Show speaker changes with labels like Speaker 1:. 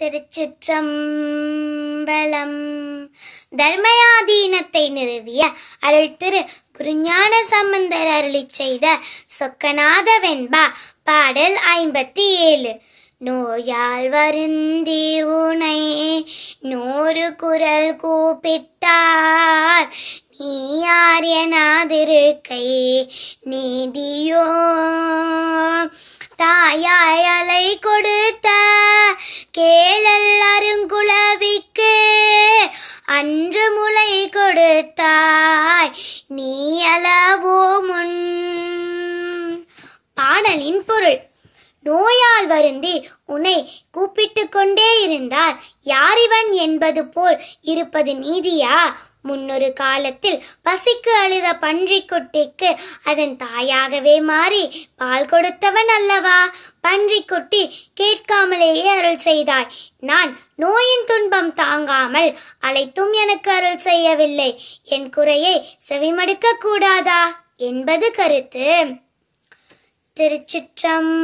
Speaker 1: திருச்சிற்றம்பலம் தர்மயாதீனத்தை நிறுவிய அருள் திரு குருஞான சம்பந்தர் அருளி செய்த சொக்கநாத வெண்பா பாடல் ஐம்பத்தி ஏழு நோயால் வருந்தி உனை நூறு குரல் கூப்பிட்டார் நீ யார் எனாதிருக்கை நீதியோ தாயாய் அலை கொடு அன்று முளை கொடுத்தாய் நீ அளவோ முன் பாடலின் பொருள் நோயால் வருந்தி உன்னை கூப்பிட்டு கொண்டே இருந்தால் யாரிவன் என்பது போல் இருப்பது நீதியா முன்னொரு காலத்தில் பசிக்கு அழுத பன்றிக்குட்டிக்கு குட்டிக்கு அதன் தாயாகவே மாறி பால் கொடுத்தவன் அல்லவா பன்றிக்குட்டி கேட்காமலேயே செய்தாய் நான் நோயின் துன்பம் தாங்காமல் அழைத்தும் எனக்கு அருள் செய்யவில்லை என் குறையை செவிமடுக்க கூடாதா என்பது கருத்து திருச்சிற்றம்பலம்